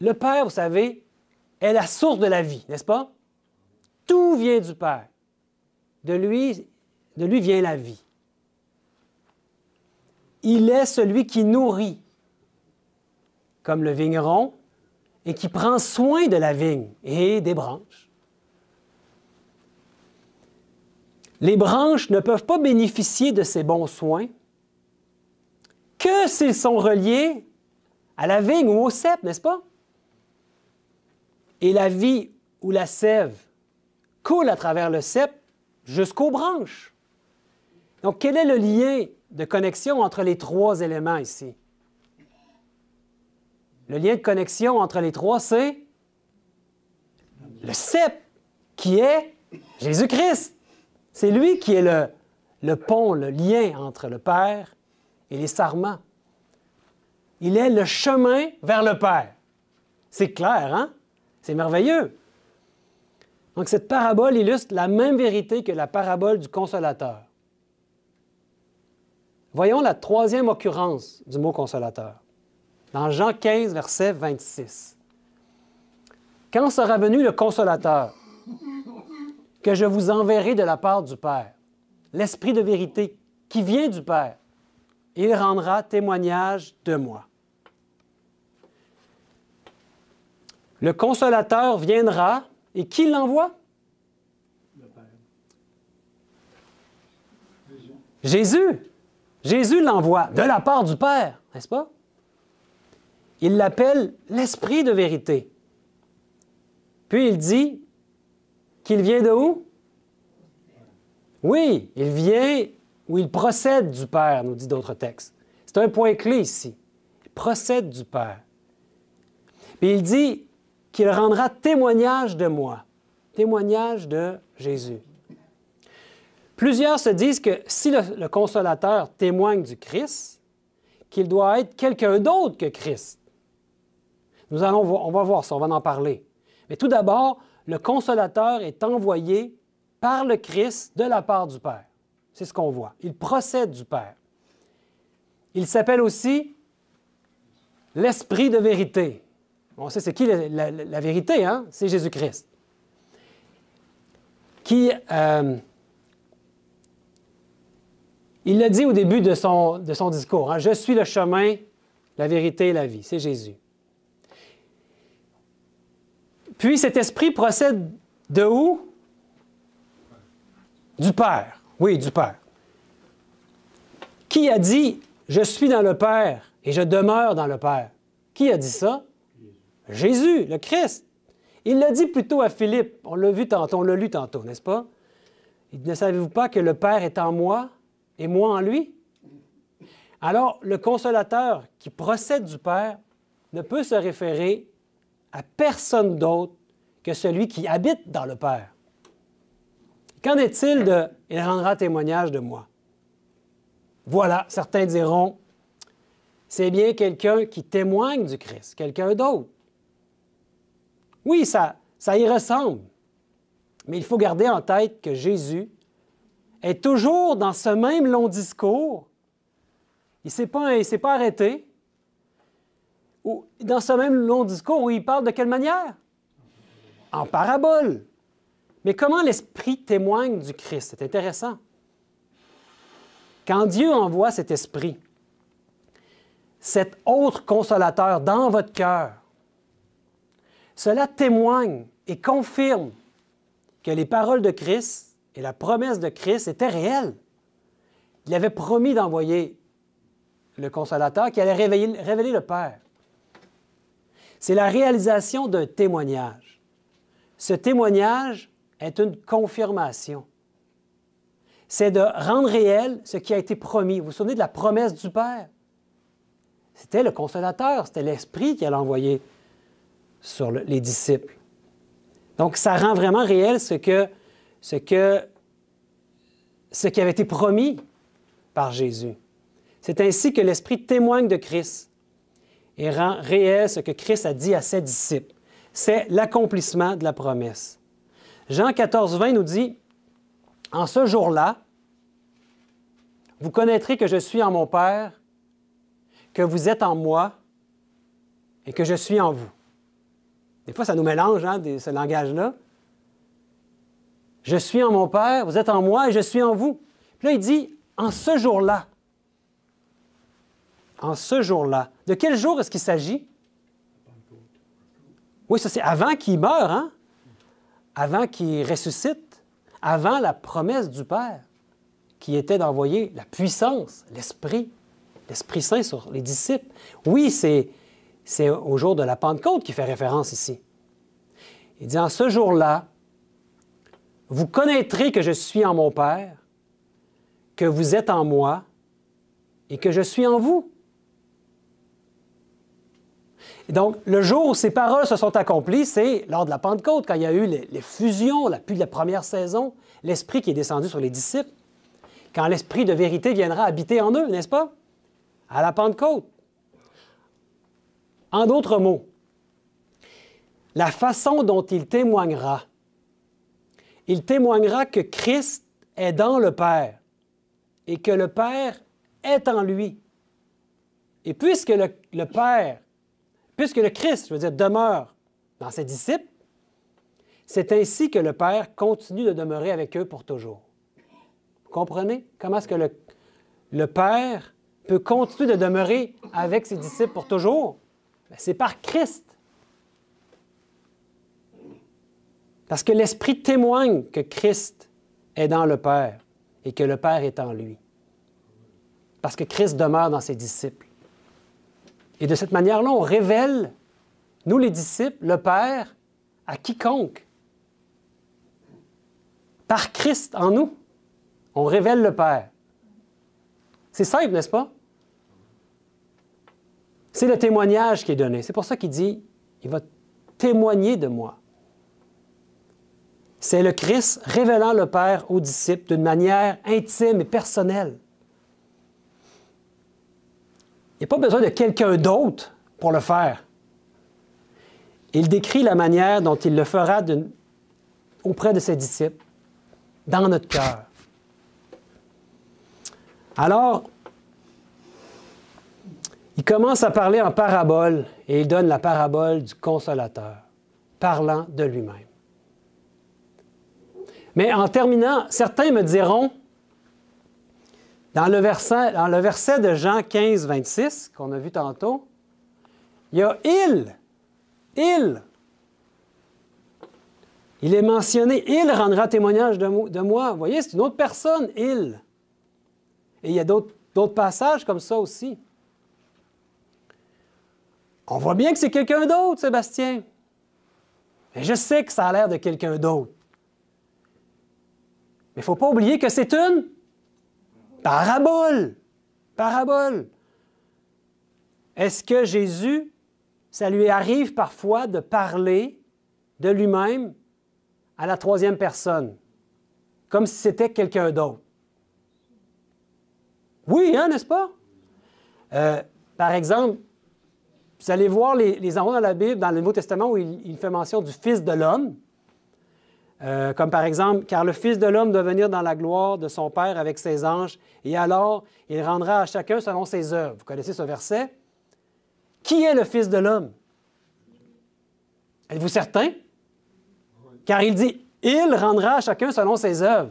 Le Père, vous savez, est la source de la vie, n'est-ce pas? Tout vient du Père. De lui, de lui vient la vie. Il est celui qui nourrit, comme le vigneron, et qui prend soin de la vigne et des branches. les branches ne peuvent pas bénéficier de ces bons soins que s'ils sont reliés à la vigne ou au cep, n'est-ce pas? Et la vie ou la sève coule à travers le cep jusqu'aux branches. Donc, quel est le lien de connexion entre les trois éléments ici? Le lien de connexion entre les trois, c'est le cep, qui est Jésus-Christ. C'est lui qui est le, pont, le lien entre le Père et les sarments. Il est le chemin vers le Père. C'est clair, hein? C'est merveilleux. Donc cette parabole illustre la même vérité que la parabole du consolateur. Voyons la troisième occurrence du mot consolateur. Dans Jean 15, verset 26. Quand sera venu le consolateur, que je vous enverrai de la part du Père, l'Esprit de vérité qui vient du Père. Il rendra témoignage de moi. Le consolateur viendra et qui l'envoie? Le Père. Jésus. Jésus l'envoie de la part du Père, n'est-ce pas? Il l'appelle l'Esprit de vérité. Puis il dit, qu'il vient de où? Oui, il vient ou il procède du Père, nous dit d'autres textes. C'est un point clé ici. Il procède du Père. Puis il dit qu'il rendra témoignage de moi, témoignage de Jésus. Plusieurs se disent que si le, consolateur témoigne du Christ, qu'il doit être quelqu'un d'autre que Christ. Nous allons on va voir ça, on va en parler. Mais tout d'abord, le consolateur est envoyé par le Christ de la part du Père. C'est ce qu'on voit. Il procède du Père. Il s'appelle aussi l'Esprit de vérité. On sait c'est qui la, la, vérité, hein? C'est Jésus-Christ. Qui, euh, il l'a dit au début de son, discours, hein, Je suis le chemin, la vérité et la vie. C'est Jésus. Puis cet esprit procède de où? Du Père. Oui, du Père. Qui a dit, je suis dans le Père et je demeure dans le Père? Qui a dit ça? Jésus, le Christ. Il l'a dit plutôt à Philippe. On l'a vu tantôt, on l'a lu tantôt, n'est-ce pas? ne savez-vous pas que le Père est en moi et moi en lui? Alors, le consolateur qui procède du Père ne peut se référer à personne d'autre que celui qui habite dans le Père. Qu'en est-il de Il rendra témoignage de moi? Voilà, certains diront, c'est bien quelqu'un qui témoigne du Christ, quelqu'un d'autre. Oui, ça, ça y ressemble. Mais il faut garder en tête que Jésus est toujours dans ce même long discours. Il ne s'est pas, pas, arrêté dans ce même long discours où il parle de quelle manière? En parabole. Mais comment l'Esprit témoigne du Christ? C'est intéressant. Quand Dieu envoie cet Esprit, cet autre consolateur dans votre cœur, cela témoigne et confirme que les paroles de Christ et la promesse de Christ étaient réelles. Il avait promis d'envoyer le consolateur qui allait révéler le Père c'est la réalisation d'un témoignage. Ce témoignage est une confirmation. C'est de rendre réel ce qui a été promis. Vous vous souvenez de la promesse du Père? C'était le consolateur, c'était l'Esprit qui a envoyé sur les disciples. Donc, ça rend vraiment réel ce que, ce que, ce qui avait été promis par Jésus. C'est ainsi que l'Esprit témoigne de Christ et rend réel ce que Christ a dit à ses disciples. C'est l'accomplissement de la promesse. Jean 14, 20 nous dit, En ce jour-là, vous connaîtrez que je suis en mon Père, que vous êtes en moi et que je suis en vous. Des fois, ça nous mélange, hein, ce langage-là. Je suis en mon Père, vous êtes en moi et je suis en vous. Puis là, il dit, en ce jour-là, en ce jour-là. De quel jour est-ce qu'il s'agit? Oui, ça c'est avant qu'il meure, hein? avant qu'il ressuscite, avant la promesse du Père qui était d'envoyer la puissance, l'Esprit, l'Esprit Saint sur les disciples. Oui, c'est, c'est au jour de la Pentecôte qui fait référence ici. Il dit, en ce jour-là, vous connaîtrez que je suis en mon Père, que vous êtes en moi et que je suis en vous donc, le jour où ces paroles se sont accomplies, c'est lors de la Pentecôte, quand il y a eu les, fusions, la, la première saison, l'Esprit qui est descendu sur les disciples, quand l'Esprit de vérité viendra habiter en eux, n'est-ce pas? À la Pentecôte. En d'autres mots, la façon dont il témoignera, il témoignera que Christ est dans le Père et que le Père est en lui. Et puisque le, le Père puisque le Christ, je veux dire, demeure dans ses disciples, c'est ainsi que le Père continue de demeurer avec eux pour toujours. Vous comprenez comment est-ce que le, le, Père peut continuer de demeurer avec ses disciples pour toujours? Ben, c'est par Christ. Parce que l'Esprit témoigne que Christ est dans le Père et que le Père est en lui. Parce que Christ demeure dans ses disciples. Et de cette manière-là, on révèle, nous les disciples, le Père, à quiconque. Par Christ en nous, on révèle le Père. C'est simple, n'est-ce pas? C'est le témoignage qui est donné. C'est pour ça qu'il dit, il va témoigner de moi. C'est le Christ révélant le Père aux disciples d'une manière intime et personnelle. Il n'y a pas besoin de quelqu'un d'autre pour le faire. Il décrit la manière dont il le fera auprès de ses disciples, dans notre cœur. Alors, il commence à parler en parabole et il donne la parabole du consolateur, parlant de lui-même. Mais en terminant, certains me diront, dans le verset, dans le verset de Jean 15, 26 qu'on a vu tantôt, il y a il, il. Il est mentionné, il rendra témoignage de, de moi. Vous voyez, c'est une autre personne, il. Et il y a d'autres passages comme ça aussi. On voit bien que c'est quelqu'un d'autre, Sébastien. Mais je sais que ça a l'air de quelqu'un d'autre. Mais il ne faut pas oublier que c'est une Parabole! Parabole! Est-ce que Jésus, ça lui arrive parfois de parler de lui-même à la troisième personne, comme si c'était quelqu'un d'autre? Oui, hein, n'est-ce pas? Euh, par exemple, vous allez voir les, endroits dans la Bible, dans le Nouveau Testament, où il fait mention du Fils de l'homme. Euh, comme par exemple, car le Fils de l'homme doit venir dans la gloire de son Père avec ses anges, et alors il rendra à chacun selon ses œuvres. Vous connaissez ce verset? Qui est le Fils de l'homme? Êtes-vous certain? Car il dit, il rendra à chacun selon ses œuvres.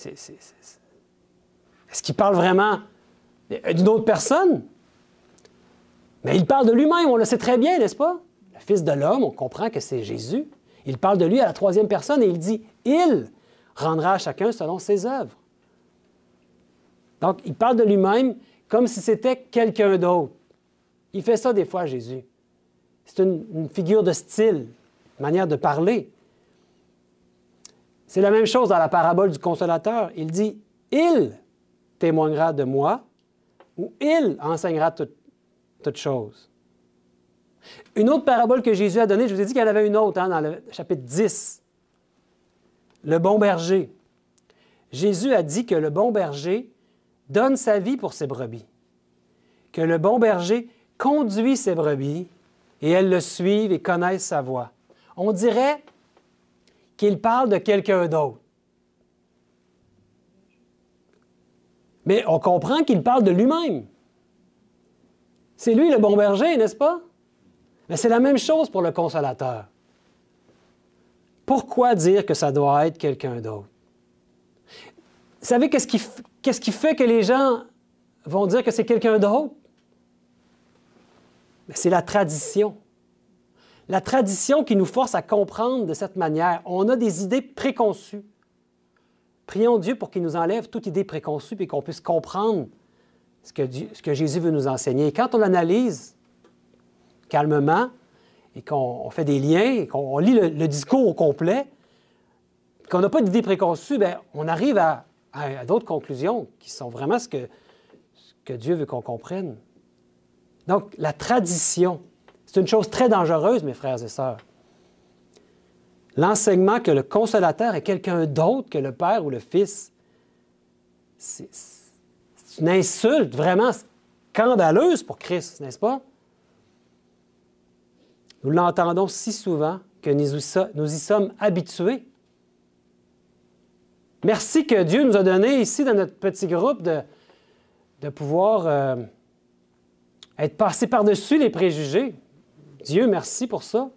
Est-ce qu'il parle vraiment d'une autre personne? Mais il parle de lui-même, on le sait très bien, n'est-ce pas? Fils de l'homme, on comprend que c'est Jésus. Il parle de lui à la troisième personne et il dit, il rendra à chacun selon ses œuvres. Donc, il parle de lui-même comme si c'était quelqu'un d'autre. Il fait ça des fois, Jésus. C'est une, figure de style, manière de parler. C'est la même chose dans la parabole du consolateur. Il dit, il témoignera de moi ou il enseignera toutes toute choses. Une autre parabole que Jésus a donnée, je vous ai dit qu'il y avait une autre hein, dans le chapitre 10. Le bon berger. Jésus a dit que le bon berger donne sa vie pour ses brebis, que le bon berger conduit ses brebis et elles le suivent et connaissent sa voix. On dirait qu'il parle de quelqu'un d'autre. Mais on comprend qu'il parle de lui-même. C'est lui le bon berger, n'est-ce pas? c'est la même chose pour le consolateur. Pourquoi dire que ça doit être quelqu'un d'autre? Vous savez qu'est-ce qui, qui, fait que les gens vont dire que c'est quelqu'un d'autre? C'est la tradition. La tradition qui nous force à comprendre de cette manière. On a des idées préconçues. Prions Dieu pour qu'il nous enlève toute idée préconçue et qu'on puisse comprendre ce que, ce que Jésus veut nous enseigner. quand on l'analyse, calmement et qu'on fait des liens et qu'on lit le, discours au complet, qu'on n'a pas d'idée préconçue, ben, on arrive à, d'autres conclusions qui sont vraiment ce que, ce que Dieu veut qu'on comprenne. Donc, la tradition, c'est une chose très dangereuse, mes frères et sœurs. L'enseignement que le consolateur est quelqu'un d'autre que le Père ou le Fils, c'est une insulte vraiment scandaleuse pour Christ, n'est-ce pas? Nous l'entendons si souvent que nous y sommes habitués. Merci que Dieu nous a donné ici dans notre petit groupe de, de pouvoir euh, être passé par-dessus les préjugés. Dieu, merci pour ça.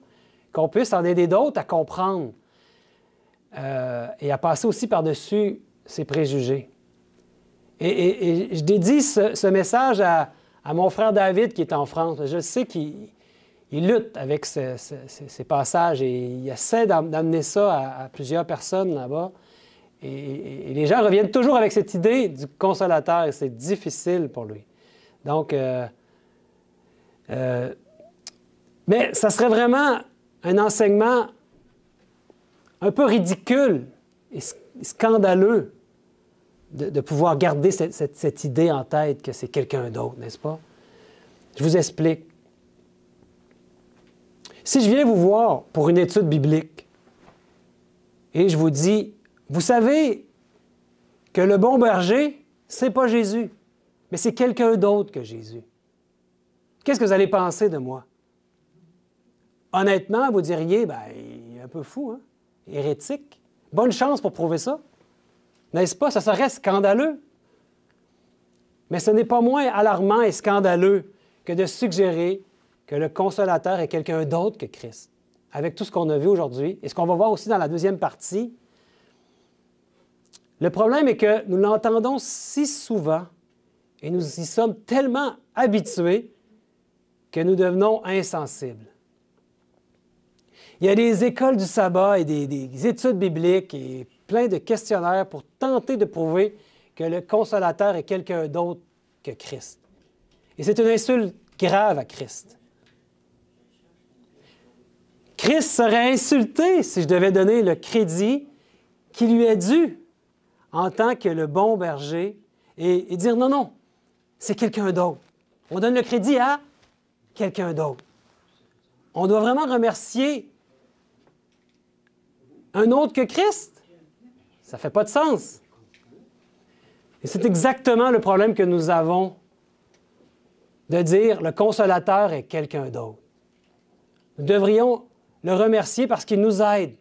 Qu'on puisse en aider d'autres à comprendre euh, et à passer aussi par-dessus ces préjugés. Et, je dédie ce, message à, à, mon frère David qui est en France. Je sais qu'il il lutte avec ces passages et il essaie d'amener ça à, plusieurs personnes là-bas. Et, les gens reviennent toujours avec cette idée du consolateur et c'est difficile pour lui. Donc, euh, euh, mais ça serait vraiment un enseignement un peu ridicule et scandaleux de, pouvoir garder cette idée en tête que c'est quelqu'un d'autre, n'est-ce pas? Je vous explique. Si je viens vous voir pour une étude biblique et je vous dis, vous savez que le bon berger, c'est pas Jésus, mais c'est quelqu'un d'autre que Jésus. Qu'est-ce que vous allez penser de moi? Honnêtement, vous diriez, ben, il est un peu fou, hein? hérétique. Bonne chance pour prouver ça. N'est-ce pas? Ça serait scandaleux. Mais ce n'est pas moins alarmant et scandaleux que de suggérer que le consolateur est quelqu'un d'autre que Christ, avec tout ce qu'on a vu aujourd'hui et ce qu'on va voir aussi dans la deuxième partie. Le problème est que nous l'entendons si souvent et nous y sommes tellement habitués que nous devenons insensibles. Il y a des écoles du sabbat et des, études bibliques et plein de questionnaires pour tenter de prouver que le consolateur est quelqu'un d'autre que Christ. Et c'est une insulte grave à Christ. Christ serait insulté si je devais donner le crédit qui lui est dû en tant que le bon berger et, dire non, non, c'est quelqu'un d'autre. On donne le crédit à quelqu'un d'autre. On doit vraiment remercier un autre que Christ. Ça ne fait pas de sens. Et c'est exactement le problème que nous avons de dire le consolateur est quelqu'un d'autre. Nous devrions le remercier parce qu'il nous aide.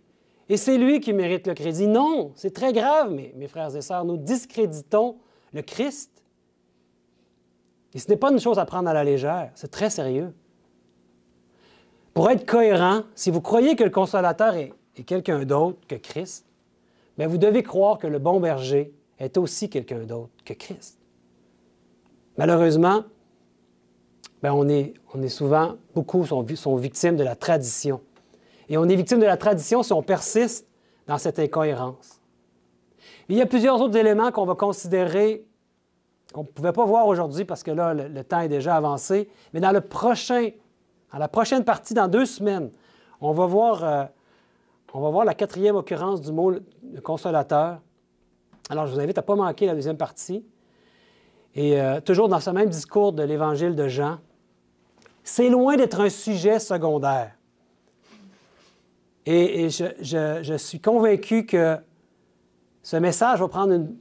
Et c'est lui qui mérite le crédit. Non, c'est très grave, mes, mes frères et sœurs. Nous discréditons le Christ. Et ce n'est pas une chose à prendre à la légère. C'est très sérieux. Pour être cohérent, si vous croyez que le consolateur est, quelqu'un d'autre que Christ, bien vous devez croire que le bon berger est aussi quelqu'un d'autre que Christ. Malheureusement, ben on, est, souvent, beaucoup sont victimes de la tradition. Et on est victime de la tradition si on persiste dans cette incohérence. Il y a plusieurs autres éléments qu'on va considérer, qu'on ne pouvait pas voir aujourd'hui parce que là, le, temps est déjà avancé, mais dans le prochain, dans la prochaine partie, dans deux semaines, on va voir, euh, on va voir la quatrième occurrence du mot consolateur. Alors, je vous invite à ne pas manquer la deuxième partie. Et euh, toujours dans ce même discours de l'Évangile de Jean, c'est loin d'être un sujet secondaire. Et, je, suis convaincu que ce message va prendre une,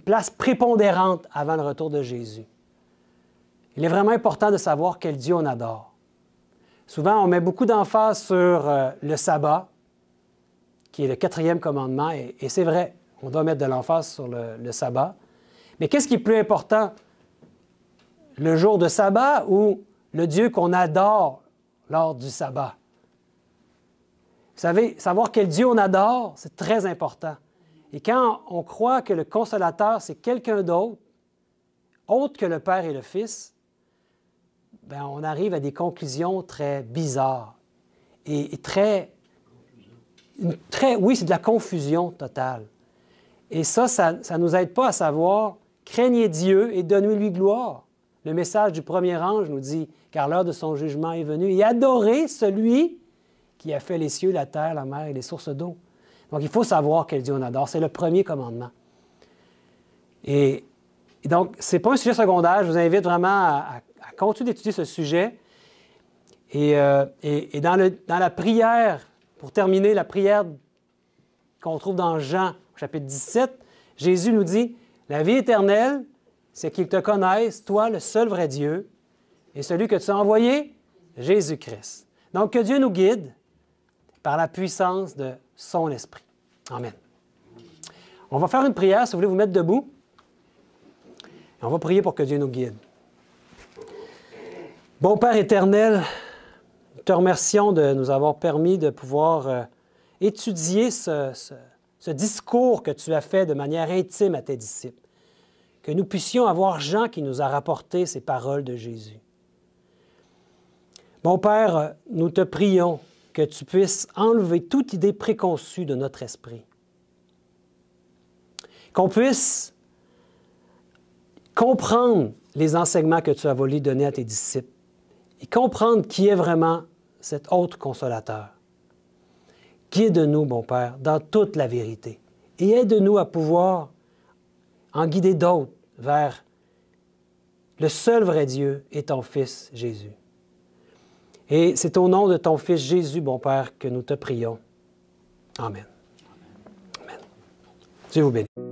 place prépondérante avant le retour de Jésus. Il est vraiment important de savoir quel Dieu on adore. Souvent, on met beaucoup d'emphase sur euh, le sabbat, qui est le quatrième commandement, et, c'est vrai, on doit mettre de l'emphase sur le sabbat. Mais qu'est-ce qui est plus important? Le jour de sabbat ou le Dieu qu'on adore lors du sabbat? savez, savoir quel Dieu on adore, c'est très important. Et quand on croit que le consolateur, c'est quelqu'un d'autre, autre que le Père et le Fils, bien, on arrive à des conclusions très bizarres et, très, très... Oui, c'est de la confusion totale. Et ça, ça ne nous aide pas à savoir, craignez Dieu et donnez-lui gloire. Le message du premier ange nous dit, car l'heure de son jugement est venue, et adorez celui qui a fait les cieux, la terre, la mer et les sources d'eau. Donc, il faut savoir quel Dieu on adore. C'est le premier commandement. Et, donc, ce n'est pas un sujet secondaire. Je vous invite vraiment à, continuer d'étudier ce sujet. Et, euh, dans, dans, la prière, pour terminer, la prière qu'on trouve dans Jean, au chapitre 17, Jésus nous dit, La vie éternelle, c'est qu'il te connaisse, toi, le seul vrai Dieu, et celui que tu as envoyé, Jésus-Christ. Donc, que Dieu nous guide, par la puissance de son esprit. Amen. On va faire une prière, si vous voulez vous mettre debout. on va prier pour que Dieu nous guide. Bon Père éternel, nous te remercions de nous avoir permis de pouvoir euh, étudier ce, discours que tu as fait de manière intime à tes disciples que nous puissions avoir Jean qui nous a rapporté ces paroles de Jésus. Bon Père, euh, nous te prions que tu puisses enlever toute idée préconçue de notre esprit. Qu'on puisse comprendre les enseignements que tu as voulu donner à tes disciples et comprendre qui est vraiment cet autre consolateur. Guide-nous, mon Père, dans toute la vérité et aide-nous à pouvoir en guider d'autres vers le seul vrai Dieu et ton Fils Jésus. Et c'est au nom de ton Fils Jésus, bon Père, que nous te prions. Amen. Amen. Dieu vous bénisse.